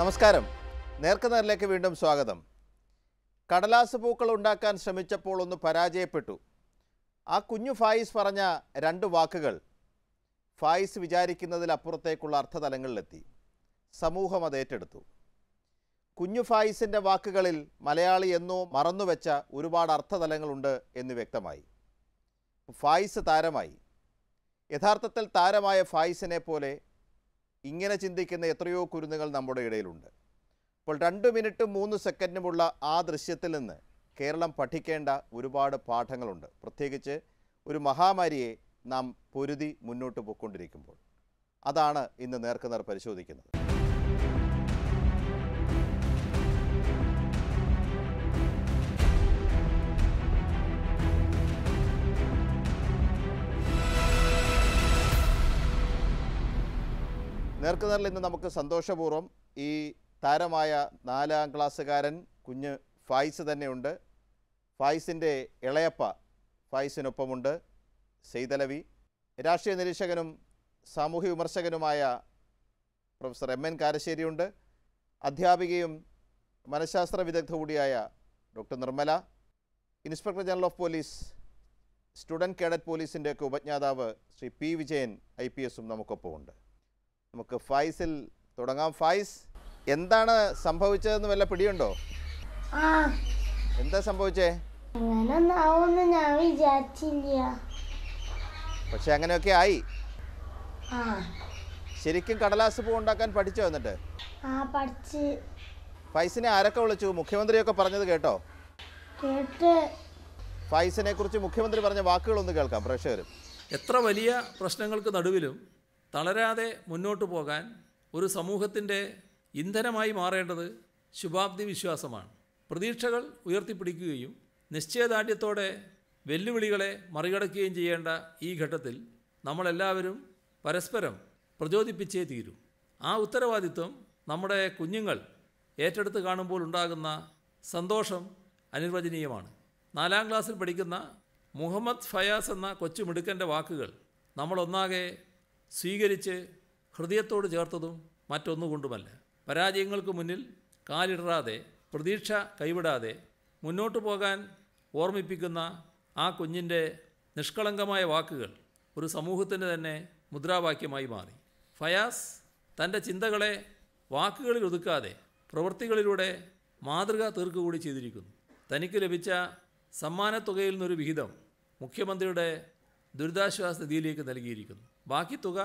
നമസ്കാരം നേർക്കുനേറിലേക്ക് വീണ്ടും സ്വാഗതം കടലാസ് പൂക്കൾ ഉണ്ടാക്കാൻ ശ്രമിച്ചപ്പോൾ ഒന്ന് പരാജയപ്പെട്ടു ആ കുഞ്ഞു ഫായിസ് പറഞ്ഞ രണ്ട് വാക്കുകൾ ഫായിസ് വിചാരിക്കുന്നതിലപ്പുറത്തേക്കുള്ള അർത്ഥതലങ്ങളിലെത്തി സമൂഹം അത് ഏറ്റെടുത്തു കുഞ്ഞു ഫായിസിൻ്റെ വാക്കുകളിൽ മലയാളി എന്നോ മറന്നുവെച്ച ഒരുപാട് അർത്ഥതലങ്ങളുണ്ട് എന്ന് വ്യക്തമായി ഫായിസ് താരമായി യഥാർത്ഥത്തിൽ താരമായ ഫായിസിനെ പോലെ ഇങ്ങനെ ചിന്തിക്കുന്ന എത്രയോ കുരുന്നുകൾ നമ്മുടെ ഇടയിലുണ്ട് അപ്പോൾ രണ്ട് മിനിറ്റ് മൂന്ന് സെക്കൻഡുമുള്ള ആ ദൃശ്യത്തിൽ നിന്ന് കേരളം പഠിക്കേണ്ട ഒരുപാട് പാഠങ്ങളുണ്ട് പ്രത്യേകിച്ച് ഒരു മഹാമാരിയെ നാം പൊരുതി മുന്നോട്ട് പോയിക്കൊണ്ടിരിക്കുമ്പോൾ അതാണ് ഇന്ന് നേർക്കുനേർ പരിശോധിക്കുന്നത് നേർക്കുനേരിൽ ഇന്ന് നമുക്ക് സന്തോഷപൂർവ്വം ഈ താരമായ നാലാം ക്ലാസ്സുകാരൻ കുഞ്ഞ് ഫായിസ് തന്നെയുണ്ട് ഫായിസിൻ്റെ ഇളയപ്പ ഫായിസിനൊപ്പമുണ്ട് സെയ്തലവി രാഷ്ട്രീയ നിരീക്ഷകനും സാമൂഹ്യ വിമർശകനുമായ പ്രൊഫസർ എം എൻ കാരശ്ശേരിയുണ്ട് അധ്യാപികയും മനഃശാസ്ത്ര വിദഗ്ധ കൂടിയായ doctor Nirmala inspector general of police student cadet പോലീസിൻ്റെയൊക്കെ ഉപജ്ഞാതാവ് Shri P Vijayan I P എസും നമുക്കൊപ്പമുണ്ട് നമുക്ക് ഫൈസിൽ തുടങ്ങാം ഫൈസ് എന്താണ് സംഭവിച്ചതെന്ന് വല്ല പിടിയുണ്ടോ എന്താ സംഭവിച്ചേ പക്ഷെ അങ്ങനെയൊക്കെ ആയി ശരിക്കും കടലാസ് പൂണ്ടാക്കാൻ പഠിച്ചോ എന്നിട്ട് ഫൈസിനെ ആരൊക്കെ വിളിച്ചു മുഖ്യമന്ത്രിയൊക്കെ പറഞ്ഞത് കേട്ടോ ഫൈസിനെ കുറിച്ച് മുഖ്യമന്ത്രി പറഞ്ഞ വാക്കുകളൊന്ന് കേൾക്കാം പ്രേക്ഷകരും എത്ര വലിയ പ്രശ്നങ്ങൾക്ക് നടുവിലും തളരാതെ മുന്നോട്ട് പോകാൻ ഒരു സമൂഹത്തിൻ്റെ ഇന്ധനമായി മാറേണ്ടത് ശുഭാബ്ദി വിശ്വാസമാണ് പ്രതീക്ഷകൾ ഉയർത്തിപ്പിടിക്കുകയും നിശ്ചയദാർഢ്യത്തോടെ വെല്ലുവിളികളെ മറികടക്കുകയും ചെയ്യേണ്ട ഈ ഘട്ടത്തിൽ നമ്മളെല്ലാവരും പരസ്പരം പ്രചോദിപ്പിച്ചേ തീരൂ ആ ഉത്തരവാദിത്വം നമ്മുടെ കുഞ്ഞുങ്ങൾ ഏറ്റെടുത്ത് കാണുമ്പോൾ ഉണ്ടാകുന്ന സന്തോഷം അനിർവചനീയമാണ് നാലാം ക്ലാസ്സിൽ പഠിക്കുന്ന മുഹമ്മദ് ഫയാസ് എന്ന കൊച്ചു മിടുക്കൻ്റെ വാക്കുകൾ നമ്മളൊന്നാകെ സ്വീകരിച്ച് ഹൃദയത്തോട് ചേർത്തതും മറ്റൊന്നുകൊണ്ടുമല്ല പരാജയങ്ങൾക്ക് മുന്നിൽ കാലിടറാതെ പ്രതീക്ഷ കൈവിടാതെ മുന്നോട്ട് പോകാൻ ഓർമ്മിപ്പിക്കുന്ന ആ കുഞ്ഞിൻ്റെ നിഷ്കളങ്കമായ വാക്കുകൾ ഒരു സമൂഹത്തിൻ്റെ തന്നെ മുദ്രാവാക്യമായി മാറി ഫയാസ് തൻ്റെ ചിന്തകളെ വാക്കുകളിൽ ഒതുക്കാതെ പ്രവൃത്തികളിലൂടെ മാതൃക തീർക്കുകൂടി ചെയ്തിരിക്കുന്നു തനിക്ക് ലഭിച്ച സമ്മാനത്തുകയിൽ നിന്നൊരു വിഹിതം മുഖ്യമന്ത്രിയുടെ ദുരിതാശ്വാസ നിധിയിലേക്ക് നൽകിയിരിക്കുന്നു ബാക്കി തുക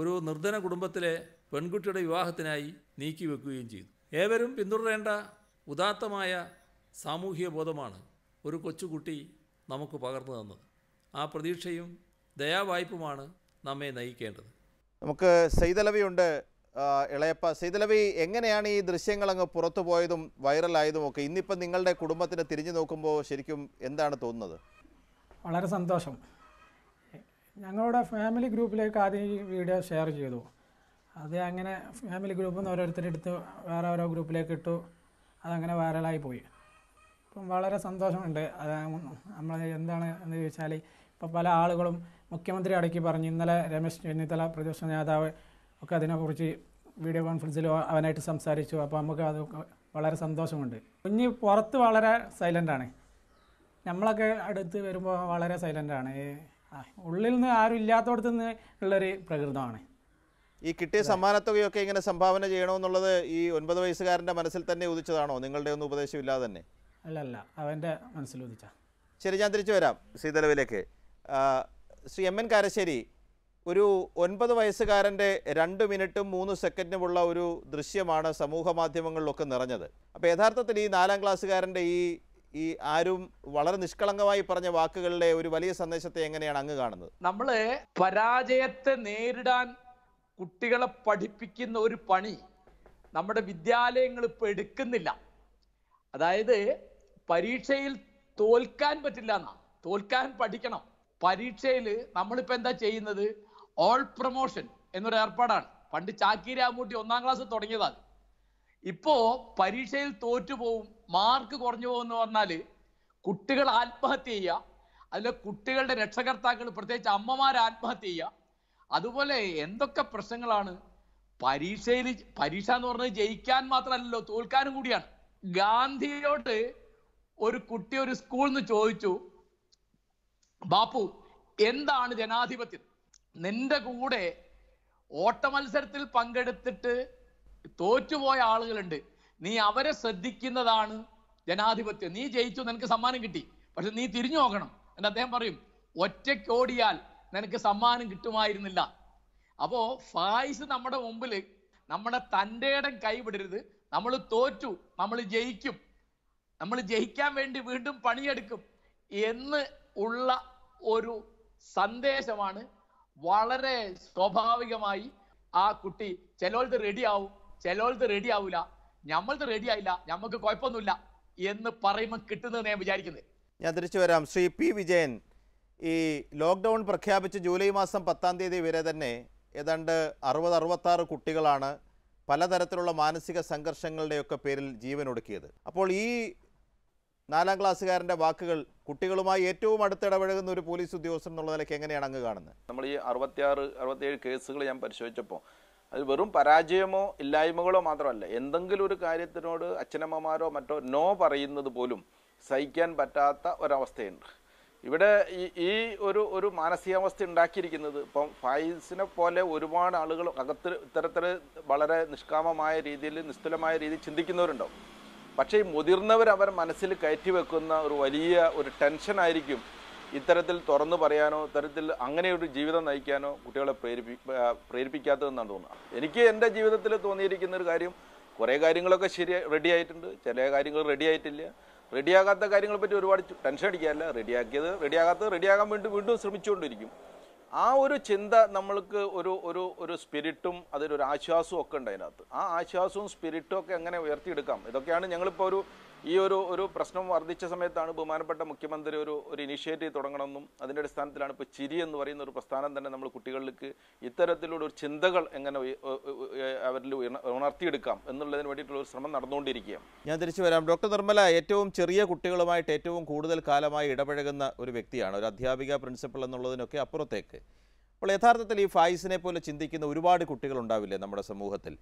ഒരു നിർധന കുടുംബത്തിലെ പെൺകുട്ടിയുടെ വിവാഹത്തിനായി നീക്കി വെക്കുകയും ചെയ്തു ഏവരും പിന്തുടരേണ്ട ഉദാത്തമായ സാമൂഹിക ബോധമാണ് ഒരു കൊച്ചുകുട്ടി നമുക്ക് പകർന്നു തന്നത് ആ പ്രതീക്ഷയും ദയാവായ്പുമാണ് നമ്മെ നയിക്കേണ്ടത് നമുക്ക് സൈതലവിയുണ്ട് ഇളയപ്പ സൈതലവി എങ്ങനെയാണ് ഈ ദൃശ്യങ്ങൾ അങ്ങ് പുറത്തു പോയതും വൈറലായതും ഒക്കെ ഇന്നിപ്പം നിങ്ങളുടെ കുടുംബത്തിന് തിരിഞ്ഞു നോക്കുമ്പോൾ ശരിക്കും എന്താണ് തോന്നുന്നത് വളരെ സന്തോഷം ഞങ്ങളുടെ ഫാമിലി ഗ്രൂപ്പിലേക്ക് ആദ്യം ഈ വീഡിയോ ഷെയർ ചെയ്തു അത് അങ്ങനെ ഫാമിലി ഗ്രൂപ്പിൽ നിന്ന് ഓരോരുത്തരെടുത്ത് വേറെ ഓരോ ഗ്രൂപ്പിലേക്ക് ഇട്ടു അതങ്ങനെ വൈറലായി പോയി ഇപ്പം വളരെ സന്തോഷമുണ്ട് അത് നമ്മൾ എന്താണ് എന്ന് ചോദിച്ചാൽ ഇപ്പോൾ പല ആളുകളും മുഖ്യമന്ത്രി അടക്കി പറഞ്ഞു ഇന്നലെ രമേശ് ചെന്നിത്തല പ്രതിപക്ഷ നേതാവ് ഒക്കെ അതിനെക്കുറിച്ച് വീഡിയോ കോൺഫറൻസിൽ അവനായിട്ട് സംസാരിച്ചു അപ്പോൾ നമുക്ക് അത് വളരെ സന്തോഷമുണ്ട് കുഞ്ഞ് പുറത്ത് വളരെ സൈലൻ്റാണ് നമ്മളൊക്കെ അടുത്ത് വരുമ്പോൾ വളരെ സൈലൻ്റാണ് ഉള്ളിൽ നിന്ന് ആരും ഇല്ലാത്തടത്തു നിന്ന് ഉള്ളൊരു പ്രകൃതമാണ് ഈ കിട്ടിയ സമ്മാനത്തുകയൊക്കെ ഇങ്ങനെ സംഭാവന ചെയ്യണമെന്നുള്ളത് ഈ ഒൻപത് വയസ്സുകാരൻ്റെ മനസ്സിൽ തന്നെ ഉദിച്ചതാണോ നിങ്ങളുടെ ഒന്നും ഉപദേശമില്ലാതെ തന്നെ അല്ലല്ല അവൻ്റെ മനസ്സിൽ ഉദിച്ച ശരി ഞാൻ തിരിച്ചു വരാം ശ്രീതലവിലേക്ക് ശ്രീ എം എൻ കാരശ്ശേരി ഒരു ഒൻപത് വയസ്സുകാരൻ്റെ രണ്ട് മിനിറ്റും മൂന്ന് സെക്കൻഡുമുള്ള ഒരു ദൃശ്യമാണ് സമൂഹ മാധ്യമങ്ങളിലൊക്കെ നിറഞ്ഞത് അപ്പോൾ യഥാർത്ഥത്തിൽ ഈ നാലാം ക്ലാസ്സുകാരൻ്റെ ഈ ഈ ആരും വളരെ നിഷ്കളങ്കമായി പറഞ്ഞ വാക്കുകളുടെ ഒരു വലിയ സന്ദേശത്തെ എങ്ങനെയാണ് അങ്ങ് കാണുന്നത് നമ്മള് പരാജയത്തെ നേരിടാൻ കുട്ടികളെ പഠിപ്പിക്കുന്ന ഒരു പണി നമ്മുടെ വിദ്യാലയങ്ങൾ ഇപ്പൊ എടുക്കുന്നില്ല അതായത് പരീക്ഷയിൽ തോൽക്കാൻ പറ്റില്ല എന്നാ തോൽക്കാൻ പഠിക്കണം പരീക്ഷയിൽ നമ്മളിപ്പോ എന്താ ചെയ്യുന്നത് ഓൾ പ്രൊമോഷൻ എന്നൊരു ഏർപ്പാടാണ് പണ്ട് ചാക്കി ഒന്നാം ക്ലാസ് തുടങ്ങിയതാണ് ഇപ്പോ പരീക്ഷയിൽ തോറ്റു മാർക്ക് കുറഞ്ഞു പോകുന്നു പറഞ്ഞാൽ കുട്ടികൾ ആത്മഹത്യ ചെയ്യുക അതിലെ കുട്ടികളുടെ രക്ഷകർത്താക്കൾ പ്രത്യേകിച്ച് അമ്മമാർ ആത്മഹത്യ ചെയ്യുക അതുപോലെ എന്തൊക്കെ പ്രശ്നങ്ങളാണ് പരീക്ഷയിൽ പരീക്ഷ എന്ന് പറഞ്ഞത് ജയിക്കാൻ മാത്രമല്ലല്ലോ തോൽക്കാനും കൂടിയാണ് ഗാന്ധിയോട് ഒരു കുട്ടി ഒരു സ്കൂളിൽ നിന്ന് ചോദിച്ചു ബാപ്പു എന്താണ് ജനാധിപത്യം നിന്റെ കൂടെ ഓട്ടമത്സരത്തിൽ പങ്കെടുത്തിട്ട് തോറ്റുപോയ ആളുകളുണ്ട് നീ അവരെ ശ്രദ്ധിക്കുന്നതാണ് ജനാധിപത്യം നീ ജയിച്ചു നിനക്ക് സമ്മാനം കിട്ടി പക്ഷെ നീ തിരിഞ്ഞു നോക്കണം എന്ന് അദ്ദേഹം പറയും ഒറ്റയ്ക്കോടിയാൽ നിനക്ക് സമ്മാനം കിട്ടുമായിരുന്നില്ല അപ്പോ ഫായിസ് നമ്മുടെ മുമ്പിൽ നമ്മുടെ തൻ്റെ കൈവിടരുത് നമ്മൾ തോറ്റു നമ്മൾ ജയിക്കും നമ്മൾ ജയിക്കാൻ വേണ്ടി വീണ്ടും പണിയെടുക്കും എന്ന് ഉള്ള ഒരു സന്ദേശമാണ് വളരെ സ്വാഭാവികമായി ആ കുട്ടി ആവും റെഡിയാവും റെഡി റെഡിയാവില്ല ഞമ്മൾക്ക് റെഡി ആയില്ല ഞമ്മക്ക് കുഴപ്പമൊന്നുമില്ല എന്ന് പറയുമ്പോൾ കിട്ടുന്നത് ഞാൻ വിചാരിക്കുന്നത് ഞാൻ തിരിച്ചു വരാം ശ്രീ പി വിജയൻ ഈ ലോക്ക്ഡൗൺ പ്രഖ്യാപിച്ച് ജൂലൈ മാസം പത്താം തീയതി വരെ തന്നെ ഏതാണ്ട് അറുപത് അറുപത്താറ് കുട്ടികളാണ് പലതരത്തിലുള്ള മാനസിക സംഘർഷങ്ങളുടെയൊക്കെ പേരിൽ ജീവൻ ഒടുക്കിയത് അപ്പോൾ ഈ നാലാം ക്ലാസ്സുകാരൻ്റെ വാക്കുകൾ കുട്ടികളുമായി ഏറ്റവും അടുത്തിടപഴകുന്ന ഒരു പോലീസ് ഉദ്യോഗസ്ഥൻ എന്നുള്ള നിലയ്ക്ക് എങ്ങനെയാണ് അങ്ങ് കാണുന്നത് നമ്മൾ ഈ അറുപത്തിയാറ് അറുപത്തിയേഴ് കേസുകൾ ഞാൻ പരിശോധിച്ചപ്പോൾ അത് വെറും പരാജയമോ ഇല്ലായ്മകളോ മാത്രമല്ല എന്തെങ്കിലും ഒരു കാര്യത്തിനോട് അച്ഛനമ്മമാരോ മറ്റോ നോ പറയുന്നത് പോലും സഹിക്കാൻ പറ്റാത്ത ഒരവസ്ഥയുണ്ട് ഇവിടെ ഈ ഈ ഒരു ഒരു മാനസികാവസ്ഥ ഉണ്ടാക്കിയിരിക്കുന്നത് ഇപ്പം ഫൈസിനെ പോലെ ഒരുപാട് ആളുകൾ അകത്ത് ഇത്തരത്തിൽ വളരെ നിഷ്കാമമായ രീതിയിൽ നിസ്തുലമായ രീതിയിൽ ചിന്തിക്കുന്നവരുണ്ടാവും പക്ഷേ ഈ മുതിർന്നവർ അവർ മനസ്സിൽ കയറ്റി വെക്കുന്ന ഒരു വലിയ ഒരു ടെൻഷനായിരിക്കും ഇത്തരത്തിൽ തുറന്നു പറയാനോ ഇത്തരത്തിൽ അങ്ങനെയൊരു ജീവിതം നയിക്കാനോ കുട്ടികളെ പ്രേരിപ്പി പ്രേരിപ്പിക്കാത്തതെന്നാണ് തോന്നുന്നത് എനിക്ക് എൻ്റെ ജീവിതത്തിൽ തോന്നിയിരിക്കുന്ന ഒരു കാര്യം കുറേ കാര്യങ്ങളൊക്കെ ശരി റെഡി ആയിട്ടുണ്ട് ചില കാര്യങ്ങൾ റെഡി ആയിട്ടില്ല റെഡിയാകാത്ത കാര്യങ്ങളെ പറ്റി ഒരുപാട് ടെൻഷൻ അടിക്കാറില്ല റെഡിയാക്കിയത് റെഡിയാകാത്തത് റെഡിയാകാൻ വേണ്ടി വീണ്ടും ശ്രമിച്ചുകൊണ്ടിരിക്കും ആ ഒരു ചിന്ത നമ്മൾക്ക് ഒരു ഒരു ഒരു സ്പിരിറ്റും അതിലൊരു ആശ്വാസവും ഒക്കെ ഉണ്ട് അതിനകത്ത് ആ ആശ്വാസവും സ്പിരിറ്റും ഒക്കെ എങ്ങനെ ഉയർത്തിയെടുക്കാം ഇതൊക്കെയാണ് ഞങ്ങളിപ്പോൾ ഒരു ഈ ഒരു ഒരു പ്രശ്നം വർദ്ധിച്ച സമയത്താണ് ബഹുമാനപ്പെട്ട മുഖ്യമന്ത്രി ഒരു ഒരു ഇനിഷ്യേറ്റീവ് തുടങ്ങണമെന്നും അതിൻ്റെ അടിസ്ഥാനത്തിലാണ് ഇപ്പോൾ ചിരി എന്ന് പറയുന്ന ഒരു പ്രസ്ഥാനം തന്നെ നമ്മൾ കുട്ടികളിലേക്ക് ഇത്തരത്തിലുള്ള ഒരു ചിന്തകൾ എങ്ങനെ അവരിൽ ഉണർത്തിയെടുക്കാം എന്നുള്ളതിന് വേണ്ടിയിട്ടുള്ള ഒരു ശ്രമം നടന്നുകൊണ്ടിരിക്കുകയാണ് ഞാൻ തിരിച്ചു വരാം ഡോക്ടർ നിർമ്മല ഏറ്റവും ചെറിയ കുട്ടികളുമായിട്ട് ഏറ്റവും കൂടുതൽ കാലമായി ഇടപഴകുന്ന ഒരു വ്യക്തിയാണ് ഒരു അധ്യാപിക പ്രിൻസിപ്പൾ എന്നുള്ളതിനൊക്കെ അപ്പുറത്തേക്ക് അപ്പോൾ യഥാർത്ഥത്തിൽ ഈ ഫായിസിനെ പോലെ ചിന്തിക്കുന്ന ഒരുപാട് കുട്ടികൾ ഉണ്ടാവില്ലേ നമ്മുടെ സമൂഹത്തിൽ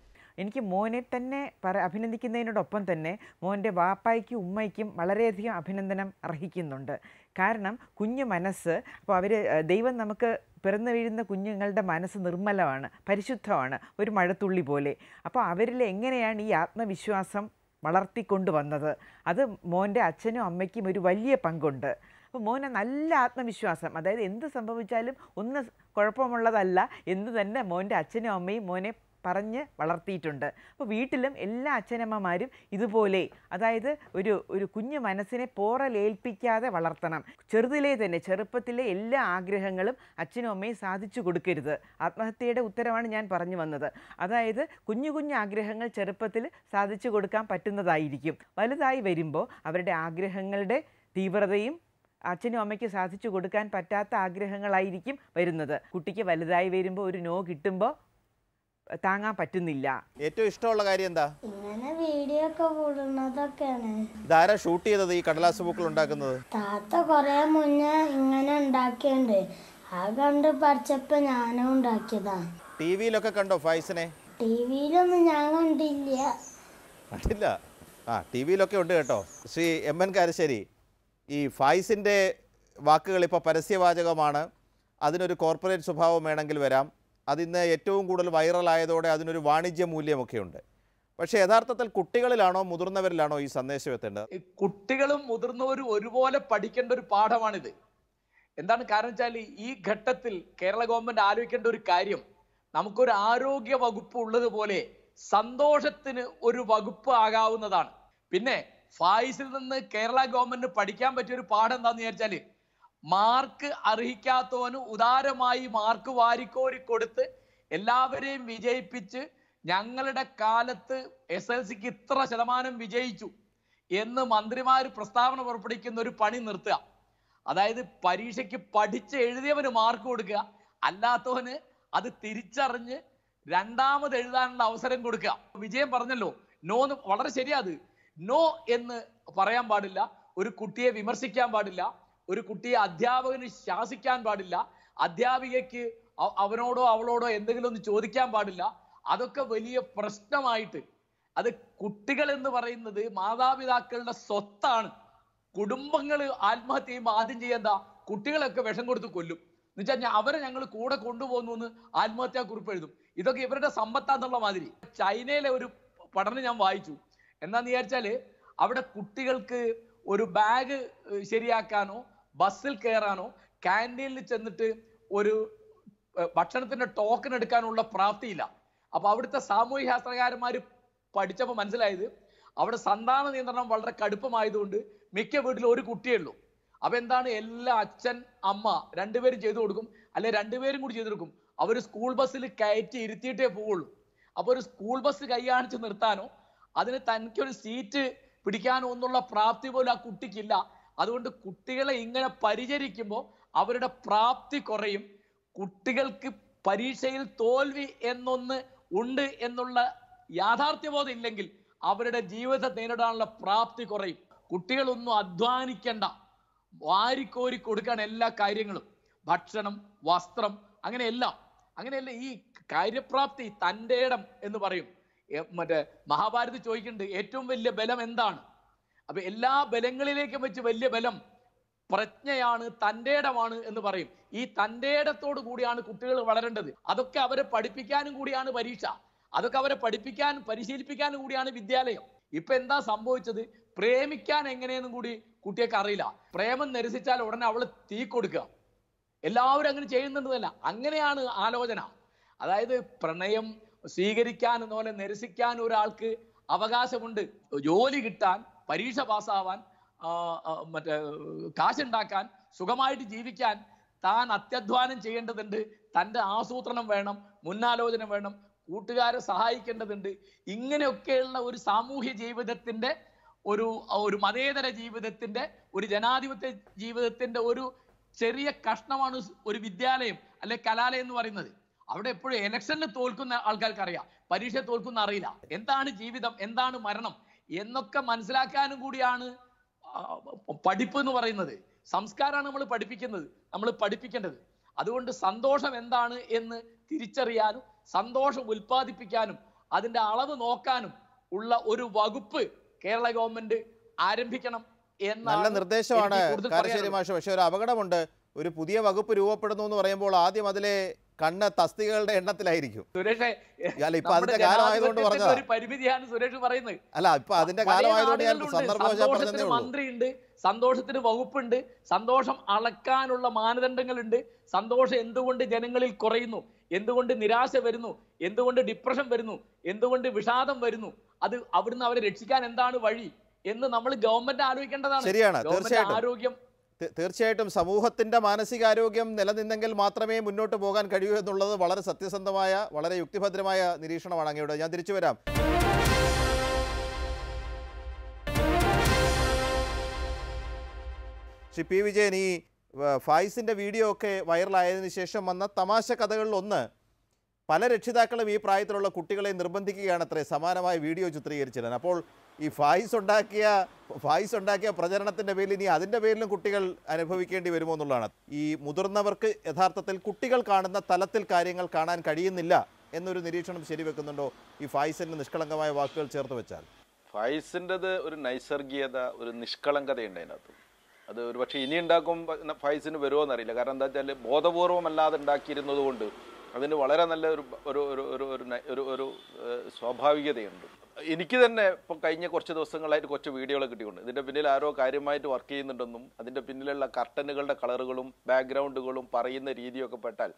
എനിക്ക് മോനെ തന്നെ പറ അഭിനന്ദിക്കുന്നതിനോടൊപ്പം തന്നെ മോൻ്റെ വാപ്പായ്ക്കും ഉമ്മയ്ക്കും വളരെയധികം അഭിനന്ദനം അർഹിക്കുന്നുണ്ട് കാരണം കുഞ്ഞു മനസ്സ് അപ്പോൾ അവർ ദൈവം നമുക്ക് പിറന്നു വീഴുന്ന കുഞ്ഞുങ്ങളുടെ മനസ്സ് നിർമ്മലമാണ് പരിശുദ്ധമാണ് ഒരു മഴത്തുള്ളി പോലെ അപ്പോൾ അവരിൽ എങ്ങനെയാണ് ഈ ആത്മവിശ്വാസം വളർത്തിക്കൊണ്ടു വന്നത് അത് മോൻ്റെ അച്ഛനും അമ്മയ്ക്കും ഒരു വലിയ പങ്കുണ്ട് അപ്പോൾ മോന് നല്ല ആത്മവിശ്വാസം അതായത് എന്ത് സംഭവിച്ചാലും ഒന്ന് കുഴപ്പമുള്ളതല്ല എന്ന് തന്നെ മോൻ്റെ അച്ഛനും അമ്മയും മോനെ പറഞ്ഞ് വളർത്തിയിട്ടുണ്ട് അപ്പോൾ വീട്ടിലും എല്ലാ അച്ഛനമ്മമാരും ഇതുപോലെ അതായത് ഒരു ഒരു കുഞ്ഞു മനസ്സിനെ പോറലേൽപ്പിക്കാതെ വളർത്തണം ചെറുതിലെ തന്നെ ചെറുപ്പത്തിലെ എല്ലാ ആഗ്രഹങ്ങളും അച്ഛനും അമ്മയും സാധിച്ചു കൊടുക്കരുത് ആത്മഹത്യയുടെ ഉത്തരവാണ് ഞാൻ പറഞ്ഞു വന്നത് അതായത് കുഞ്ഞു കുഞ്ഞു ആഗ്രഹങ്ങൾ ചെറുപ്പത്തിൽ സാധിച്ചു കൊടുക്കാൻ പറ്റുന്നതായിരിക്കും വലുതായി വരുമ്പോൾ അവരുടെ ആഗ്രഹങ്ങളുടെ തീവ്രതയും അച്ഛനും അമ്മയ്ക്ക് സാധിച്ചു കൊടുക്കാൻ പറ്റാത്ത ആഗ്രഹങ്ങളായിരിക്കും വരുന്നത് കുട്ടിക്ക് വലുതായി വരുമ്പോൾ ഒരു നോ കിട്ടുമ്പോൾ താങ്ങാൻ പറ്റുന്നില്ല ഏറ്റവും ഇഷ്ടമുള്ള കാര്യം എന്താ ഇങ്ങനെ വീഡിയോ ഒക്കെ കൂടുന്നതൊക്കെയാണ് ഇതാരാ ഷൂട്ട് ചെയ്തത് ഈ കടലാസ് പൂക്കൾ ഉണ്ടാക്കുന്നത് താത്ത കൊറേ മുന്നേ ഇങ്ങനെ ഉണ്ടാക്കിയുണ്ട് ആ കണ്ട് പഠിച്ചപ്പോ ഞാനും ഉണ്ടാക്കിയതാ ടി വിയിലൊക്കെ കണ്ടോ ഫൈസിനെ ടി വിയിലൊന്നും ഞാൻ കണ്ടില്ല കണ്ടില്ല ആ ടി വിയിലൊക്കെ ഉണ്ട് കേട്ടോ ശ്രീ എം എൻ കാരശ്ശേരി ഈ ഫായിസിൻ്റെ വാക്കുകൾ ഇപ്പോൾ പരസ്യവാചകമാണ് അതിനൊരു കോർപ്പറേറ്റ് സ്വഭാവം വേണമെങ്കിൽ വരാം അതിന്ന് ഏറ്റവും കൂടുതൽ വൈറലായതോടെ അതിനൊരു വാണിജ്യ മൂല്യമൊക്കെയുണ്ട് പക്ഷേ യഥാർത്ഥത്തിൽ കുട്ടികളിലാണോ മുതിർന്നവരിലാണോ ഈ സന്ദേശം എത്തേണ്ടത് കുട്ടികളും മുതിർന്നവരും ഒരുപോലെ പഠിക്കേണ്ട ഒരു പാഠമാണിത് എന്താണ് കാരണം വെച്ചാൽ ഈ ഘട്ടത്തിൽ കേരള ഗവൺമെന്റ് ആലോചിക്കേണ്ട ഒരു കാര്യം നമുക്കൊരു ആരോഗ്യ വകുപ്പ് ഉള്ളതുപോലെ സന്തോഷത്തിന് ഒരു വകുപ്പ് ആകാവുന്നതാണ് പിന്നെ ഫായിസിൽ നിന്ന് കേരള ഗവൺമെന്റ് പഠിക്കാൻ പറ്റിയ ഒരു പാഠം എന്താന്ന് വിചാരിച്ചാല് മാർക്ക് അർഹിക്കാത്തവന് ഉദാരമായി മാർക്ക് വാരിക്കോരി കൊടുത്ത് എല്ലാവരെയും വിജയിപ്പിച്ച് ഞങ്ങളുടെ കാലത്ത് എസ് എൽ സിക്ക് ഇത്ര ശതമാനം വിജയിച്ചു എന്ന് മന്ത്രിമാർ പ്രസ്താവന പുറപ്പെടുവിക്കുന്ന ഒരു പണി നിർത്തുക അതായത് പരീക്ഷയ്ക്ക് പഠിച്ച് എഴുതിയവന് മാർക്ക് കൊടുക്കുക അല്ലാത്തവന് അത് തിരിച്ചറിഞ്ഞ് രണ്ടാമത് എഴുതാനുള്ള അവസരം കൊടുക്കുക വിജയം പറഞ്ഞല്ലോ നോന്ന് വളരെ ശരിയാ അത് നോ എന്ന് പറയാൻ പാടില്ല ഒരു കുട്ടിയെ വിമർശിക്കാൻ പാടില്ല ഒരു കുട്ടിയെ അധ്യാപകന് ശാസിക്കാൻ പാടില്ല അധ്യാപികയ്ക്ക് അവനോടോ അവളോടോ എന്തെങ്കിലും ഒന്ന് ചോദിക്കാൻ പാടില്ല അതൊക്കെ വലിയ പ്രശ്നമായിട്ട് അത് കുട്ടികൾ എന്ന് പറയുന്നത് മാതാപിതാക്കളുടെ സ്വത്താണ് കുടുംബങ്ങൾ ആത്മഹത്യ ചെയ്യുമ്പോൾ ആദ്യം ചെയ്യേണ്ട കുട്ടികളൊക്കെ വിഷം കൊടുത്ത് കൊല്ലും എന്ന് വെച്ചാൽ അവരെ ഞങ്ങൾ കൂടെ കൊണ്ടുപോകുന്നു എന്ന് ആത്മഹത്യാ കുറിപ്പ് എഴുതും ഇതൊക്കെ ഇവരുടെ സമ്പത്താന്നുള്ള മാതിരി ചൈനയിലെ ഒരു പഠനം ഞാൻ വായിച്ചു എന്താന്ന് വിചാരിച്ചാല് അവിടെ കുട്ടികൾക്ക് ഒരു ബാഗ് ശരിയാക്കാനോ ബസ്സിൽ കയറാനോ ക്യാൻറ്റീനിൽ ചെന്നിട്ട് ഒരു ഭക്ഷണത്തിന്റെ ടോക്കൺ എടുക്കാനുള്ള പ്രാപ്തിയില്ല അപ്പൊ അവിടുത്തെ സാമൂഹ്യ ശാസ്ത്രകാരന്മാർ പഠിച്ചപ്പോൾ മനസ്സിലായത് അവിടെ സന്താന നിയന്ത്രണം വളരെ കടുപ്പമായതുകൊണ്ട് മിക്ക വീട്ടിലും ഒരു കുട്ടിയേ ഉള്ളൂ അപ്പൊ എന്താണ് എല്ലാ അച്ഛൻ അമ്മ രണ്ടുപേരും ചെയ്തു കൊടുക്കും അല്ലെ രണ്ടുപേരും കൂടി ചെയ്തു കൊടുക്കും അവർ സ്കൂൾ ബസ്സിൽ കയറ്റി ഇരുത്തിയിട്ടേ പോവുള്ളൂ അപ്പോൾ ഒരു സ്കൂൾ ബസ് കൈയാണിച്ച് നിർത്താനോ അതിന് തനിക്കൊരു സീറ്റ് പിടിക്കാനോ എന്നുള്ള പ്രാപ്തി പോലും ആ കുട്ടിക്കില്ല അതുകൊണ്ട് കുട്ടികളെ ഇങ്ങനെ പരിചരിക്കുമ്പോൾ അവരുടെ പ്രാപ്തി കുറയും കുട്ടികൾക്ക് പരീക്ഷയിൽ തോൽവി എന്നൊന്ന് ഉണ്ട് എന്നുള്ള യാഥാർത്ഥ്യബോധം ഇല്ലെങ്കിൽ അവരുടെ ജീവിതത്തെ നേരിടാനുള്ള പ്രാപ്തി കുറയും കുട്ടികളൊന്നും അധ്വാനിക്കേണ്ട വാരിക്കോരി കൊടുക്കുകയാണ് എല്ലാ കാര്യങ്ങളും ഭക്ഷണം വസ്ത്രം അങ്ങനെയെല്ലാം അങ്ങനെയല്ല ഈ കാര്യപ്രാപ്തി തൻ്റെ ഇടം എന്ന് പറയും മറ്റേ മഹാഭാരത് ചോദിക്കുന്നുണ്ട് ഏറ്റവും വലിയ ബലം എന്താണ് അപ്പൊ എല്ലാ ബലങ്ങളിലേക്കും വെച്ച് വലിയ ബലം പ്രജ്ഞയാണ് തൻ്റെടമാണ് എന്ന് പറയും ഈ തൻ്റെടത്തോടു കൂടിയാണ് കുട്ടികൾ വളരേണ്ടത് അതൊക്കെ അവരെ പഠിപ്പിക്കാനും കൂടിയാണ് പരീക്ഷ അതൊക്കെ അവരെ പഠിപ്പിക്കാൻ പരിശീലിപ്പിക്കാനും കൂടിയാണ് വിദ്യാലയം ഇപ്പൊ എന്താ സംഭവിച്ചത് പ്രേമിക്കാൻ എങ്ങനെയെന്നും കൂടി കുട്ടിയൊക്കെ അറിയില്ല പ്രേമം നിരസിച്ചാൽ ഉടനെ അവള് തീ കൊടുക്കുക എല്ലാവരും അങ്ങനെ ചെയ്യുന്നുണ്ടെന്നല്ല അങ്ങനെയാണ് ആലോചന അതായത് പ്രണയം സ്വീകരിക്കാൻ എന്നപോലെ നിരസിക്കാൻ ഒരാൾക്ക് അവകാശമുണ്ട് ജോലി കിട്ടാൻ പരീക്ഷ പാസ്സാവാൻ മറ്റേ കാശുണ്ടാക്കാൻ സുഖമായിട്ട് ജീവിക്കാൻ താൻ അത്യധ്വാനം ചെയ്യേണ്ടതുണ്ട് തൻ്റെ ആസൂത്രണം വേണം മുന്നാലോചന വേണം കൂട്ടുകാരെ സഹായിക്കേണ്ടതുണ്ട് ഇങ്ങനെയൊക്കെയുള്ള ഒരു സാമൂഹ്യ ജീവിതത്തിൻ്റെ ഒരു ഒരു മതേതര ജീവിതത്തിൻ്റെ ഒരു ജനാധിപത്യ ജീവിതത്തിൻ്റെ ഒരു ചെറിയ കഷ്ണമാണ് ഒരു വിദ്യാലയം അല്ലെ കലാലയം എന്ന് പറയുന്നത് അവിടെ എപ്പോഴും ഇലക്ഷനിൽ തോൽക്കുന്ന ആൾക്കാർക്ക് അറിയാം പരീക്ഷ തോൽക്കുന്ന അറിയില്ല എന്താണ് ജീവിതം എന്താണ് മരണം എന്നൊക്കെ മനസ്സിലാക്കാനും കൂടിയാണ് പഠിപ്പ് എന്ന് പറയുന്നത് സംസ്കാരമാണ് നമ്മൾ പഠിപ്പിക്കുന്നത് നമ്മൾ പഠിപ്പിക്കേണ്ടത് അതുകൊണ്ട് സന്തോഷം എന്താണ് എന്ന് തിരിച്ചറിയാനും സന്തോഷം ഉൽപ്പാദിപ്പിക്കാനും അതിൻ്റെ അളവ് നോക്കാനും ഉള്ള ഒരു വകുപ്പ് കേരള ഗവൺമെന്റ് ആരംഭിക്കണം നല്ല നിർദ്ദേശമാണ് കാരശ്ശേരി പക്ഷെ ഒരു അപകടമുണ്ട് ഒരു പുതിയ വകുപ്പ് രൂപപ്പെടുന്നു എന്ന് പറയുമ്പോൾ ആദ്യം അതിലെ കണ്ണ് തസ്തികളുടെ എണ്ണത്തിലായിരിക്കും സുരേഷ് അല്ല ഇപ്പൊ അതിന്റെ കാലമായതുകൊണ്ട് പറഞ്ഞത് ഒരു പരിമിതിയാണ് സുരേഷ് പറയുന്നത് അല്ല ഇപ്പൊ അതിന്റെ കാലമായതുകൊണ്ട് ഞാൻ മന്ത്രിയുണ്ട് സന്തോഷത്തിന് വകുപ്പുണ്ട് സന്തോഷം അളക്കാനുള്ള മാനദണ്ഡങ്ങളുണ്ട് സന്തോഷം എന്തുകൊണ്ട് ജനങ്ങളിൽ കുറയുന്നു എന്തുകൊണ്ട് നിരാശ വരുന്നു എന്തുകൊണ്ട് ഡിപ്രഷൻ വരുന്നു എന്തുകൊണ്ട് വിഷാദം വരുന്നു അത് അവിടുന്ന് അവരെ രക്ഷിക്കാൻ എന്താണ് വഴി എന്ന് നമ്മൾ ഗവൺമെന്റ് ആലോചിക്കേണ്ടതാണ് ശരിയാണ് ആരോഗ്യം തീർച്ചയായിട്ടും സമൂഹത്തിൻ്റെ മാനസികാരോഗ്യം നിലനിന്നെങ്കിൽ മാത്രമേ മുന്നോട്ട് പോകാൻ കഴിയൂ എന്നുള്ളത് വളരെ സത്യസന്ധമായ വളരെ യുക്തിഭദ്രമായ നിരീക്ഷണമാണ് അങ്ങയുടെ ഞാൻ തിരിച്ചു വരാം ശ്രീ പി വിജയൻ ഈ ഫായിസിൻ്റെ വീഡിയോ ഒക്കെ വൈറലായതിനു ശേഷം വന്ന തമാശ കഥകളിൽ ഒന്ന് പല രക്ഷിതാക്കളും ഈ പ്രായത്തിലുള്ള കുട്ടികളെ നിർബന്ധിക്കുകയാണ് അത്രേ സമാനമായ വീഡിയോ ചിത്രീകരിച്ചിരുന്നത് അപ്പോൾ ഈ ഫായിസ് ഉണ്ടാക്കിയ ഫായിസ് ഉണ്ടാക്കിയ പ്രചരണത്തിൻ്റെ പേരിൽ ഇനി അതിൻ്റെ പേരിലും കുട്ടികൾ അനുഭവിക്കേണ്ടി വരുമോ എന്നുള്ളതാണ് ഈ മുതിർന്നവർക്ക് യഥാർത്ഥത്തിൽ കുട്ടികൾ കാണുന്ന തലത്തിൽ കാര്യങ്ങൾ കാണാൻ കഴിയുന്നില്ല എന്നൊരു നിരീക്ഷണം ശരിവെക്കുന്നുണ്ടോ ഈ ഫായിസിൻ്റെ നിഷ്കളങ്കമായ വാക്കുകൾ ചേർത്ത് വെച്ചാൽ ഫായിസിൻ്റെത് ഒരു നൈസർഗീയത ഒരു നിഷ്കളങ്കതയുണ്ട് അതിനകത്ത് അത് ഒരു പക്ഷേ ഇനി ഉണ്ടാക്കും ഫായിസിന് വരുമോ എന്നറിയില്ല കാരണം എന്താ വെച്ചാൽ ബോധപൂർവമല്ലാതെ ഉണ്ടാക്കിയിരുന്നത് കൊണ്ട് അതിന് വളരെ നല്ല ഒരു ഒരു ഒരു ഒരു ഒരു സ്വാഭാവികതയുണ്ട് എനിക്ക് തന്നെ ഇപ്പോൾ കഴിഞ്ഞ കുറച്ച് ദിവസങ്ങളായിട്ട് കുറച്ച് വീഡിയോകൾ കിട്ടിയിട്ടുണ്ട് ഇതിൻ്റെ പിന്നിൽ ആരോ കാര്യമായിട്ട് വർക്ക് ചെയ്യുന്നുണ്ടെന്നും അതിൻ്റെ പിന്നിലുള്ള കർട്ടനുകളുടെ കളറുകളും ബാക്ക്ഗ്രൗണ്ടുകളും പറയുന്ന രീതിയൊക്കെ പെട്ടാൽ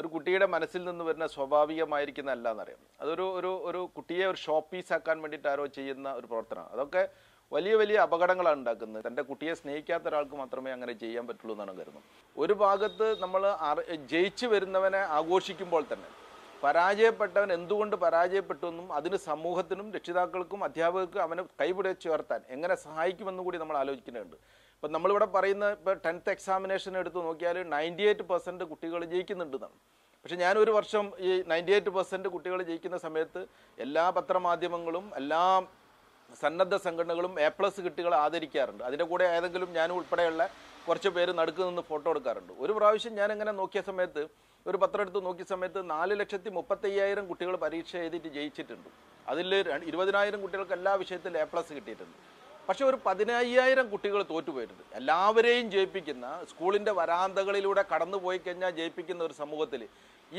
ഒരു കുട്ടിയുടെ മനസ്സിൽ നിന്ന് വരുന്ന സ്വാഭാവികമായിരിക്കുന്നതല്ല എന്നറിയാം അതൊരു ഒരു ഒരു കുട്ടിയെ ഒരു ഷോപ്പീസ് ആക്കാൻ വേണ്ടിയിട്ട് ആരോ ചെയ്യുന്ന ഒരു പ്രവർത്തനമാണ് അതൊക്കെ വലിയ വലിയ അപകടങ്ങളാണ് ഉണ്ടാക്കുന്നത് തൻ്റെ കുട്ടിയെ സ്നേഹിക്കാത്ത ഒരാൾക്ക് മാത്രമേ അങ്ങനെ ചെയ്യാൻ പറ്റുള്ളൂ എന്നാണ് കരുതുന്നത് ഒരു ഭാഗത്ത് നമ്മൾ ജയിച്ചു വരുന്നവനെ ആഘോഷിക്കുമ്പോൾ തന്നെ പരാജയപ്പെട്ടവൻ എന്തുകൊണ്ട് പരാജയപ്പെട്ടു എന്നും അതിന് സമൂഹത്തിനും രക്ഷിതാക്കൾക്കും അധ്യാപകർക്കും അവനെ കൈപിടി ചേർത്താൻ എങ്ങനെ സഹായിക്കുമെന്നും കൂടി നമ്മൾ ആലോചിക്കേണ്ടതുണ്ട് ഇപ്പം നമ്മളിവിടെ പറയുന്ന ഇപ്പോൾ ടെൻത്ത് എക്സാമിനേഷൻ എടുത്ത് നോക്കിയാൽ നയൻറ്റി എയ്റ്റ് പെർസെൻറ്റ് കുട്ടികൾ ജയിക്കുന്നുണ്ടെന്നാണ് പക്ഷേ ഞാൻ ഒരു വർഷം ഈ നയൻറ്റി എയ്റ്റ് പെർസെൻറ്റ് കുട്ടികൾ ജയിക്കുന്ന സമയത്ത് എല്ലാ പത്രമാധ്യമങ്ങളും എല്ലാ സന്നദ്ധ സംഘടനകളും എ പ്ലസ് കിട്ടികൾ ആദരിക്കാറുണ്ട് അതിൻ്റെ കൂടെ ഏതെങ്കിലും ഞാനും ഉൾപ്പെടെയുള്ള കുറച്ച് പേര് നടുക്ക് നിന്ന് ഫോട്ടോ എടുക്കാറുണ്ട് ഒരു പ്രാവശ്യം ഞാൻ അങ്ങനെ നോക്കിയ സമയത്ത് ഒരു പത്രം എടുത്ത് നോക്കിയ സമയത്ത് നാല് ലക്ഷത്തി മുപ്പത്തയ്യായിരം കുട്ടികൾ പരീക്ഷ എഴുതിയിട്ട് ജയിച്ചിട്ടുണ്ട് അതിൽ ഇരുപതിനായിരം കുട്ടികൾക്ക് എല്ലാ വിഷയത്തിലും എ പ്ലസ് കിട്ടിയിട്ടുണ്ട് പക്ഷെ ഒരു പതിനയ്യായിരം കുട്ടികൾ തോറ്റുപോയിട്ടുണ്ട് എല്ലാവരെയും ജയിപ്പിക്കുന്ന സ്കൂളിൻ്റെ വരാന്തകളിലൂടെ കടന്നു പോയി കഴിഞ്ഞാൽ ജയിപ്പിക്കുന്ന ഒരു സമൂഹത്തിൽ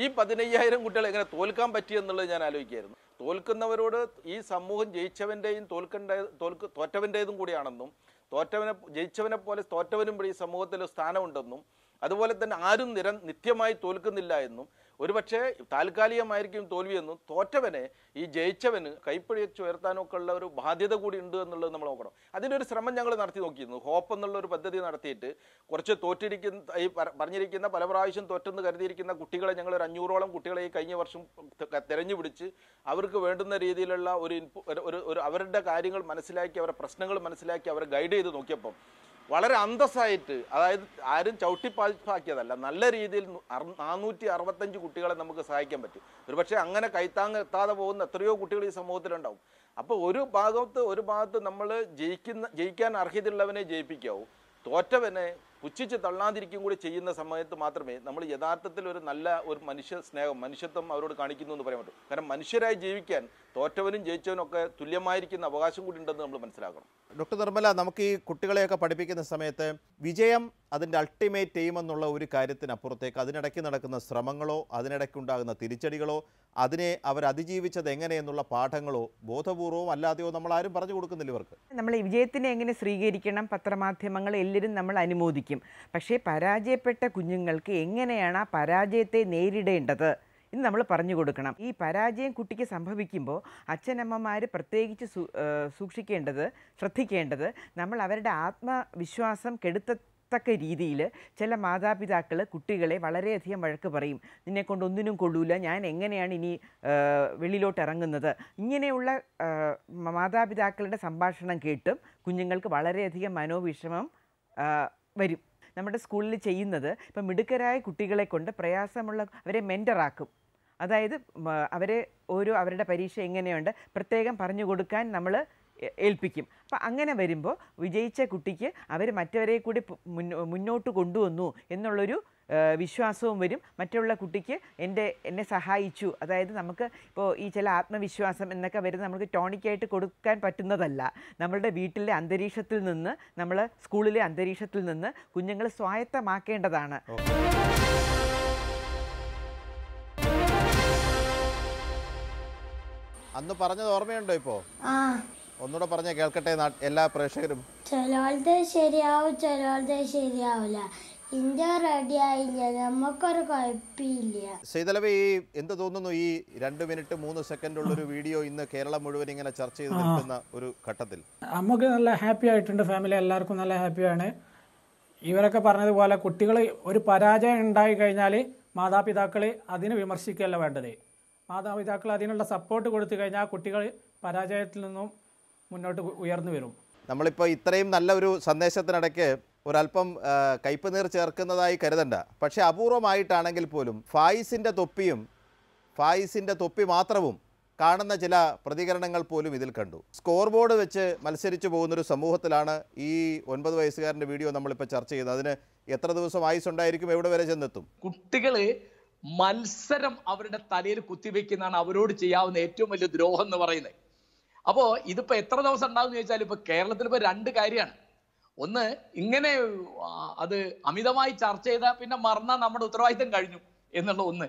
ഈ പതിനയ്യായിരം കുട്ടികൾ എങ്ങനെ തോൽക്കാൻ പറ്റിയെന്നുള്ളത് ഞാൻ ആലോചിക്കായിരുന്നു തോൽക്കുന്നവരോട് ഈ സമൂഹം ജയിച്ചവൻ്റെയും തോൽക്കണ്ട തോൽക്ക് തോറ്റവൻ്റെതും കൂടിയാണെന്നും തോറ്റവനെ ജയിച്ചവനെ പോലെ തോറ്റവനും ഈ സമൂഹത്തിൽ സ്ഥാനമുണ്ടെന്നും അതുപോലെ തന്നെ ആരും നിര നിത്യമായി തോൽക്കുന്നില്ല എന്നും ഒരുപക്ഷെ താൽക്കാലികമായിരിക്കും തോൽവിയെന്നും തോറ്റവനെ ഈ ജയിച്ചവന് കൈപ്പടി ചുയർത്താനൊക്കെ ഉള്ള ഒരു ബാധ്യത കൂടി ഉണ്ട് എന്നുള്ളത് നമ്മൾ നോക്കണം അതിൻ്റെ ഒരു ശ്രമം ഞങ്ങൾ നടത്തി നോക്കിയിരുന്നു ഹോപ്പ് എന്നുള്ള ഒരു പദ്ധതി നടത്തിയിട്ട് കുറച്ച് തോറ്റിരിക്കുന്ന ഈ പറഞ്ഞിരിക്കുന്ന പല പ്രാവശ്യം തോറ്റെന്ന് കരുതിയിരിക്കുന്ന കുട്ടികളെ ഞങ്ങൾ ഒരു അഞ്ഞൂറോളം കുട്ടികളെ ഈ കഴിഞ്ഞ വർഷം തെരഞ്ഞു പിടിച്ച് അവർക്ക് വേണ്ടുന്ന രീതിയിലുള്ള ഒരു ഒരു അവരുടെ കാര്യങ്ങൾ മനസ്സിലാക്കി അവരുടെ പ്രശ്നങ്ങൾ മനസ്സിലാക്കി അവരെ ഗൈഡ് ചെയ്ത് നോക്കിയപ്പം വളരെ അന്തസ്സായിട്ട് അതായത് ആരും ചവിട്ടിപ്പാക്കിയതല്ല നല്ല രീതിയിൽ നാനൂറ്റി അറുപത്തഞ്ച് കുട്ടികളെ നമുക്ക് സഹായിക്കാൻ പറ്റും ഒരുപക്ഷെ അങ്ങനെ കൈത്താങ്ങ് എത്താതെ പോകുന്ന എത്രയോ കുട്ടികൾ ഈ സമൂഹത്തിലുണ്ടാവും അപ്പോൾ ഒരു ഭാഗത്ത് ഒരു ഭാഗത്ത് നമ്മൾ ജയിക്കുന്ന ജയിക്കാൻ അർഹതയുള്ളവനെ ജയിപ്പിക്കാവും തോറ്റവനെ പുച്ഛിച്ച് തള്ളാതിരിക്കും കൂടി ചെയ്യുന്ന സമയത്ത് മാത്രമേ നമ്മൾ യഥാർത്ഥത്തിൽ ഒരു നല്ല ഒരു മനുഷ്യ സ്നേഹം മനുഷ്യത്വം അവരോട് കാണിക്കുന്നു എന്ന് പറയാൻ പറ്റും കാരണം മനുഷ്യരായി ജീവിക്കാൻ തോറ്റവനും ജയിച്ചവനും ഒക്കെ തുല്യമായിരിക്കുന്ന അവകാശം കൂടി ഉണ്ടെന്ന് നമ്മൾ മനസ്സിലാക്കണം ഡോക്ടർ നിർമ്മല നമുക്ക് ഈ കുട്ടികളെയൊക്കെ പഠിപ്പിക്കുന്ന സമയത്ത് വിജയം അതിൻ്റെ അൾട്ടിമേറ്റ് എയിം എന്നുള്ള ഒരു കാര്യത്തിനപ്പുറത്തേക്ക് അതിനിടയ്ക്ക് നടക്കുന്ന ശ്രമങ്ങളോ ഉണ്ടാകുന്ന തിരിച്ചടികളോ അതിനെ അവർ അതിജീവിച്ചത് എങ്ങനെയെന്നുള്ള പാഠങ്ങളോ ബോധപൂർവ്വം അല്ലാതെയോ നമ്മൾ ആരും പറഞ്ഞു കൊടുക്കുന്നില്ല ഇവർക്ക് നമ്മൾ ഈ വിജയത്തിനെ എങ്ങനെ സ്വീകരിക്കണം പത്രമാധ്യമങ്ങൾ എല്ലാവരും നമ്മൾ അനുമോദിക്കും പക്ഷേ പരാജയപ്പെട്ട കുഞ്ഞുങ്ങൾക്ക് എങ്ങനെയാണ് ആ പരാജയത്തെ നേരിടേണ്ടത് ഇന്ന് നമ്മൾ പറഞ്ഞു കൊടുക്കണം ഈ പരാജയം കുട്ടിക്ക് സംഭവിക്കുമ്പോൾ അച്ഛനമ്മമാർ പ്രത്യേകിച്ച് സൂക്ഷിക്കേണ്ടത് ശ്രദ്ധിക്കേണ്ടത് നമ്മൾ അവരുടെ ആത്മവിശ്വാസം കെടുത്ത തക്ക രീതിയിൽ ചില മാതാപിതാക്കൾ കുട്ടികളെ വളരെയധികം വഴക്ക് പറയും നിന്നെക്കൊണ്ട് ഒന്നിനും കൊള്ളൂല ഞാൻ എങ്ങനെയാണ് ഇനി വെളിയിലോട്ട് ഇറങ്ങുന്നത് ഇങ്ങനെയുള്ള മാതാപിതാക്കളുടെ സംഭാഷണം കേട്ടും കുഞ്ഞുങ്ങൾക്ക് വളരെയധികം മനോവിഷമം വരും നമ്മുടെ സ്കൂളിൽ ചെയ്യുന്നത് ഇപ്പം മിടുക്കരായ കുട്ടികളെ കൊണ്ട് പ്രയാസമുള്ള അവരെ മെൻ്ററാക്കും അതായത് അവരെ ഓരോ അവരുടെ പരീക്ഷ എങ്ങനെയുണ്ട് പ്രത്യേകം പറഞ്ഞു കൊടുക്കാൻ നമ്മൾ ഏൽപ്പിക്കും അപ്പം അങ്ങനെ വരുമ്പോൾ വിജയിച്ച കുട്ടിക്ക് അവർ മറ്റവരെ കൂടി മുന്നോട്ട് കൊണ്ടുവന്നു എന്നുള്ളൊരു വിശ്വാസവും വരും മറ്റുള്ള കുട്ടിക്ക് എൻ്റെ എന്നെ സഹായിച്ചു അതായത് നമുക്ക് ഇപ്പോൾ ഈ ചില ആത്മവിശ്വാസം എന്നൊക്കെ വരുന്ന നമുക്ക് ടോണിക്കായിട്ട് കൊടുക്കാൻ പറ്റുന്നതല്ല നമ്മളുടെ വീട്ടിലെ അന്തരീക്ഷത്തിൽ നിന്ന് നമ്മൾ സ്കൂളിലെ അന്തരീക്ഷത്തിൽ നിന്ന് കുഞ്ഞുങ്ങൾ സ്വായത്തമാക്കേണ്ടതാണ് അന്ന് പറഞ്ഞത് ഓർമ്മയുണ്ടോ ഇപ്പോ ഒന്നുകൂടെ പറഞ്ഞ കേൾക്കട്ടെ എല്ലാ പ്രേക്ഷകരും ചിലവളത് ശരിയാവും ചിലവളത് ശരിയാവില്ല ഇന്ത്യ ആയില്ല നമുക്കൊരു കുഴപ്പമില്ല ശൈതലവേ ഈ എന്ത് തോന്നുന്നു ഈ രണ്ട് മിനിറ്റ് മൂന്ന് സെക്കൻഡ് ഉള്ള ഒരു വീഡിയോ ഇന്ന് കേരളം മുഴുവൻ ഇങ്ങനെ ചർച്ച ചെയ്ത് നിൽക്കുന്ന ഒരു ഘട്ടത്തിൽ നമുക്ക് നല്ല ഹാപ്പി ആയിട്ടുണ്ട് ഫാമിലി എല്ലാവർക്കും നല്ല ഹാപ്പിയാണ് ഇവരൊക്കെ പറഞ്ഞതുപോലെ കുട്ടികൾ ഒരു പരാജയം ഉണ്ടായി കഴിഞ്ഞാൽ മാതാപിതാക്കൾ അതിന് വിമർശിക്കുകയല്ല വേണ്ടത് മാതാപിതാക്കൾ അതിനുള്ള സപ്പോർട്ട് കൊടുത്തു കഴിഞ്ഞാൽ കുട്ടികൾ പരാജയത്തിൽ നിന്നും മുന്നോട്ട് ഉയർന്നു വരും നമ്മളിപ്പോൾ ഇത്രയും നല്ല ഒരു സന്ദേശത്തിനിടയ്ക്ക് ഒരല്പം കയ്പുനീർ ചേർക്കുന്നതായി കരുതണ്ട പക്ഷേ അപൂർവമായിട്ടാണെങ്കിൽ പോലും ഫായിസിൻ്റെ തൊപ്പിയും ഫായിസിൻ്റെ തൊപ്പി മാത്രവും കാണുന്ന ചില പ്രതികരണങ്ങൾ പോലും ഇതിൽ കണ്ടു സ്കോർ ബോർഡ് വെച്ച് മത്സരിച്ചു പോകുന്നൊരു സമൂഹത്തിലാണ് ഈ ഒൻപത് വയസ്സുകാരൻ്റെ വീഡിയോ നമ്മളിപ്പോൾ ചർച്ച ചെയ്യുന്നത് അതിന് എത്ര ദിവസം ആയുസ് ഉണ്ടായിരിക്കും എവിടെ വരെ ചെന്നെത്തും കുട്ടികൾ മത്സരം അവരുടെ തലയിൽ കുത്തിവെക്കുന്നതാണ് അവരോട് ചെയ്യാവുന്ന ഏറ്റവും വലിയ ദ്രോഹം എന്ന് പറയുന്നത് അപ്പോൾ ഇതിപ്പോ എത്ര ദിവസം ഉണ്ടാവും എന്ന് ചോദിച്ചാൽ ഇപ്പൊ കേരളത്തിൽ ഇപ്പൊ രണ്ട് കാര്യമാണ് ഒന്ന് ഇങ്ങനെ അത് അമിതമായി ചർച്ച ചെയ്താൽ പിന്നെ മറന്നാൽ നമ്മുടെ ഉത്തരവാദിത്തം കഴിഞ്ഞു എന്നുള്ള ഒന്ന്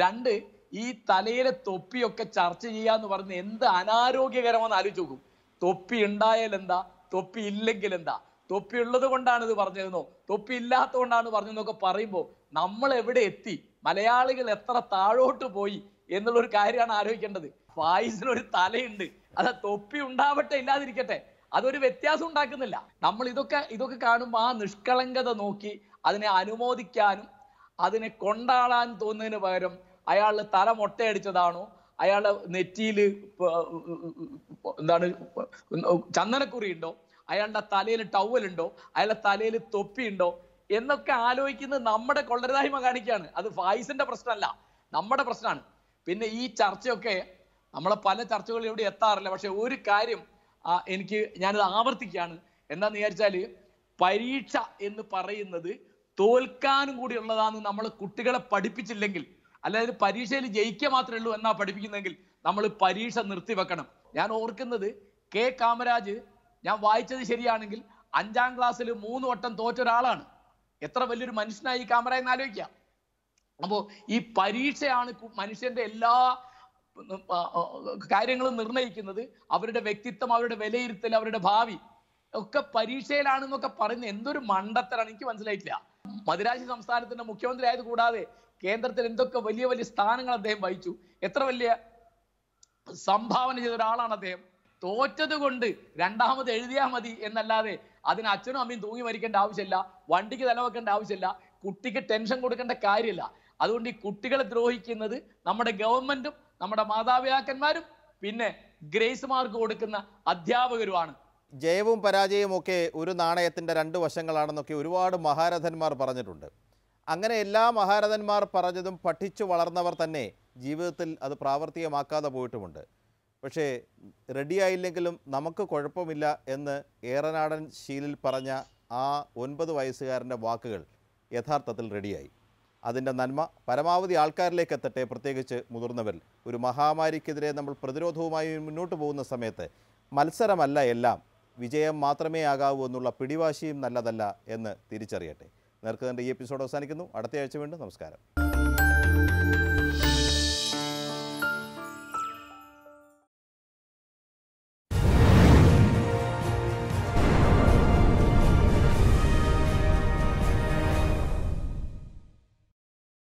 രണ്ട് ഈ തലയിലെ തൊപ്പിയൊക്കെ ചർച്ച ചെയ്യുക എന്ന് പറഞ്ഞ് എന്ത് അനാരോഗ്യകരമാണെന്ന് ആലോചിച്ച് നോക്കും തൊപ്പി ഉണ്ടായാൽ എന്താ തൊപ്പി ഇല്ലെങ്കിൽ എന്താ തൊപ്പി ഉള്ളത് കൊണ്ടാണ് ഇത് പറഞ്ഞതെന്നോ തൊപ്പി ഇല്ലാത്തത് കൊണ്ടാണ് പറഞ്ഞതെന്നൊക്കെ പറയുമ്പോൾ നമ്മൾ എവിടെ എത്തി മലയാളികൾ എത്ര താഴോട്ട് പോയി എന്നുള്ളൊരു കാര്യമാണ് ആലോചിക്കേണ്ടത് ഫായിസിന് ഒരു തലയുണ്ട് അത് തൊപ്പി ഉണ്ടാവട്ടെ ഇല്ലാതിരിക്കട്ടെ അതൊരു വ്യത്യാസം ഉണ്ടാക്കുന്നില്ല നമ്മൾ ഇതൊക്കെ ഇതൊക്കെ കാണുമ്പോൾ ആ നിഷ്കളങ്കത നോക്കി അതിനെ അനുമോദിക്കാനും അതിനെ കൊണ്ടാടാൻ തോന്നുന്നതിന് പകരം അയാൾ തല മൊട്ടയടിച്ചതാണോ അയാൾ നെറ്റിയിൽ എന്താണ് ചന്ദനക്കുറി ഉണ്ടോ അയാളുടെ തലയിൽ ടവൽ ഉണ്ടോ അയാളുടെ തലയിൽ തൊപ്പി ഉണ്ടോ എന്നൊക്കെ ആലോചിക്കുന്നത് നമ്മുടെ കൊള്ളരുതായ്മ കാണിക്കുകയാണ് അത് ഫായിസിന്റെ പ്രശ്നമല്ല നമ്മുടെ പ്രശ്നമാണ് പിന്നെ ഈ ചർച്ചയൊക്കെ നമ്മളെ പല ചർച്ചകളും ഇവിടെ എത്താറില്ല പക്ഷെ ഒരു കാര്യം എനിക്ക് ഞാനത് ആവർത്തിക്കുകയാണ് എന്താന്ന് വിചാരിച്ചാൽ പരീക്ഷ എന്ന് പറയുന്നത് തോൽക്കാനും കൂടി ഉള്ളതാണ് നമ്മൾ കുട്ടികളെ പഠിപ്പിച്ചില്ലെങ്കിൽ അല്ലാതെ പരീക്ഷയിൽ ജയിക്കുക മാത്രമേ ഉള്ളൂ എന്നാ പഠിപ്പിക്കുന്നതെങ്കിൽ നമ്മൾ പരീക്ഷ നിർത്തിവെക്കണം ഞാൻ ഓർക്കുന്നത് കെ കാമരാജ് ഞാൻ വായിച്ചത് ശരിയാണെങ്കിൽ അഞ്ചാം ക്ലാസ്സിൽ മൂന്ന് വട്ടം തോറ്റ ഒരാളാണ് എത്ര വലിയൊരു മനുഷ്യനായി കാമരാജ് എന്ന് ആലോചിക്കുക അപ്പോൾ ഈ പരീക്ഷയാണ് മനുഷ്യന്റെ എല്ലാ കാര്യങ്ങൾ നിർണ്ണയിക്കുന്നത് അവരുടെ വ്യക്തിത്വം അവരുടെ വിലയിരുത്തൽ അവരുടെ ഭാവി ഒക്കെ പരീക്ഷയിലാണെന്നൊക്കെ പറയുന്ന എന്തൊരു മണ്ടത്തരാണ് എനിക്ക് മനസ്സിലായിട്ടില്ല മദിരാശി സംസ്ഥാനത്തിന്റെ മുഖ്യമന്ത്രി ആയത് കൂടാതെ കേന്ദ്രത്തിൽ എന്തൊക്കെ വലിയ വലിയ സ്ഥാനങ്ങൾ അദ്ദേഹം വഹിച്ചു എത്ര വലിയ സംഭാവന ചെയ്ത ഒരാളാണ് അദ്ദേഹം തോറ്റത് കൊണ്ട് രണ്ടാമത് എഴുതിയാൽ മതി എന്നല്ലാതെ അതിന് അച്ഛനും അമ്മയും തൂങ്ങി മരിക്കേണ്ട ആവശ്യമില്ല വണ്ടിക്ക് തലവെക്കേണ്ട ആവശ്യമില്ല കുട്ടിക്ക് ടെൻഷൻ കൊടുക്കേണ്ട കാര്യമില്ല അതുകൊണ്ട് ഈ കുട്ടികളെ ദ്രോഹിക്കുന്നത് നമ്മുടെ ഗവൺമെന്റും നമ്മുടെ മാതാപിതാക്കന്മാരും പിന്നെ ഗ്രേസ് മാർക്ക് കൊടുക്കുന്ന അധ്യാപകരുമാണ് ജയവും പരാജയവും ഒക്കെ ഒരു നാണയത്തിൻ്റെ രണ്ട് വശങ്ങളാണെന്നൊക്കെ ഒരുപാട് മഹാരഥന്മാർ പറഞ്ഞിട്ടുണ്ട് അങ്ങനെ എല്ലാ മഹാരഥന്മാർ പറഞ്ഞതും പഠിച്ചു വളർന്നവർ തന്നെ ജീവിതത്തിൽ അത് പ്രാവർത്തികമാക്കാതെ പോയിട്ടുമുണ്ട് പക്ഷേ റെഡിയായില്ലെങ്കിലും നമുക്ക് കുഴപ്പമില്ല എന്ന് ഏറനാടൻ ശീലിൽ പറഞ്ഞ ആ ഒൻപത് വയസ്സുകാരൻ്റെ വാക്കുകൾ യഥാർത്ഥത്തിൽ റെഡിയായി അതിൻ്റെ നന്മ പരമാവധി ആൾക്കാരിലേക്ക് എത്തട്ടെ പ്രത്യേകിച്ച് മുതിർന്നവരിൽ ഒരു മഹാമാരിക്കെതിരെ നമ്മൾ പ്രതിരോധവുമായി മുന്നോട്ട് പോകുന്ന സമയത്ത് മത്സരമല്ല എല്ലാം വിജയം മാത്രമേ ആകാവൂ എന്നുള്ള പിടിവാശിയും നല്ലതല്ല എന്ന് തിരിച്ചറിയട്ടെ നേർക്ക് ഈ എപ്പിസോഡ് അവസാനിക്കുന്നു അടുത്തയാഴ്ച വീണ്ടും നമസ്കാരം